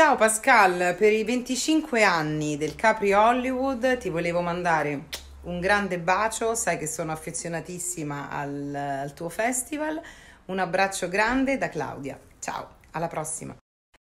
Ciao Pascal, per i 25 anni del Capri Hollywood ti volevo mandare un grande bacio, sai che sono affezionatissima al, al tuo festival, un abbraccio grande da Claudia, ciao, alla prossima.